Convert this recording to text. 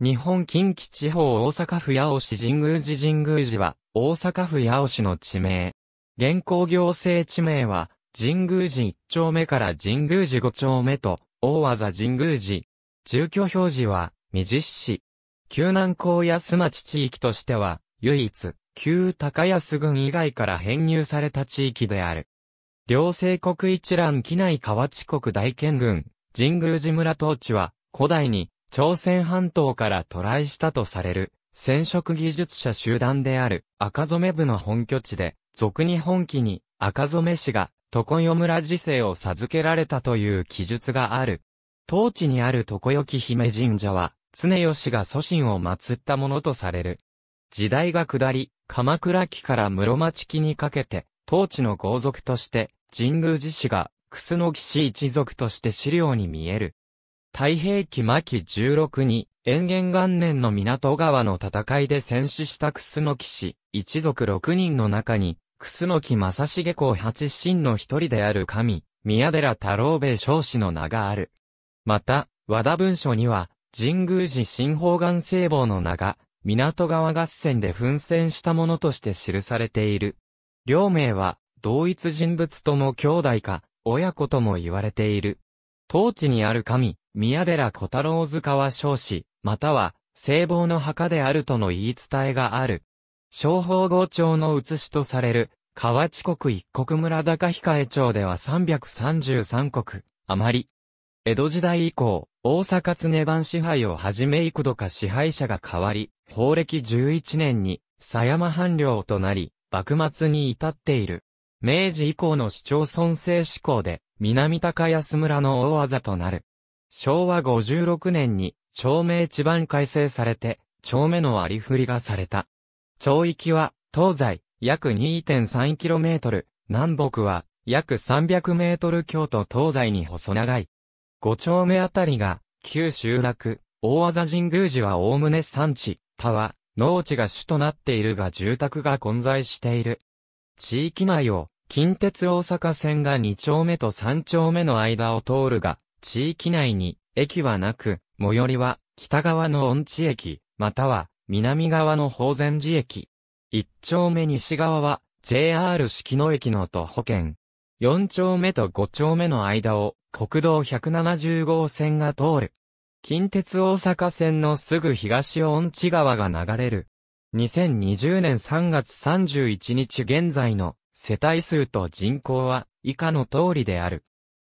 日本近畿地方大阪府八尾市神宮寺神宮寺は、大阪府八尾市の地名。現行行政地名は、神宮寺1丁目から神宮寺5丁目と、大技神宮寺。住居表示は、未実市。旧南高安町地域としては、唯一、旧高安郡以外から編入された地域である。両政国一覧機内河内国大県郡、神宮寺村統治は、古代に、朝鮮半島から渡来したとされる、染色技術者集団である赤染部の本拠地で、俗日本記に赤染氏が常世村寺世を授けられたという記述がある。当地にある常世姫神社は、常吉が祖神を祀ったものとされる。時代が下り、鎌倉期から室町期にかけて、当地の豪族として、神宮寺氏が、楠木氏一族として資料に見える。太平記末期16に、延元元年の港川の戦いで戦死した楠木氏、一族6人の中に、楠木正重公八神の一人である神、宮寺太郎兵衛少子の名がある。また、和田文書には、神宮寺新宝岩聖望の名が、港川合戦で奮戦したものとして記されている。両名は、同一人物とも兄弟か、親子とも言われている。当地にある神、宮寺小太郎塚は少子、または、聖望の墓であるとの言い伝えがある。昭法号町の写しとされる、河内国一国村高控町では333国、余り。江戸時代以降、大阪常番支配をはじめ幾度か支配者が変わり、法暦11年に、狭山藩領となり、幕末に至っている。明治以降の市町村制施行で、南高安村の大技となる。昭和56年に、町名地盤改正されて、町目の割り振りがされた。町域は、東西、約 2.3km、南北は、約 300m 強と東西に細長い。五丁目あたりが、旧集落、大技神宮寺は概ね産地、田は、農地が主となっているが住宅が混在している。地域内を、近鉄大阪線が2丁目と3丁目の間を通るが、地域内に駅はなく、最寄りは北側の温地駅、または南側の宝善寺駅。一丁目西側は JR 四季の駅の徒歩圏。四丁目と五丁目の間を国道170号線が通る。近鉄大阪線のすぐ東温地川が流れる。2020年3月31日現在の世帯数と人口は以下の通りである。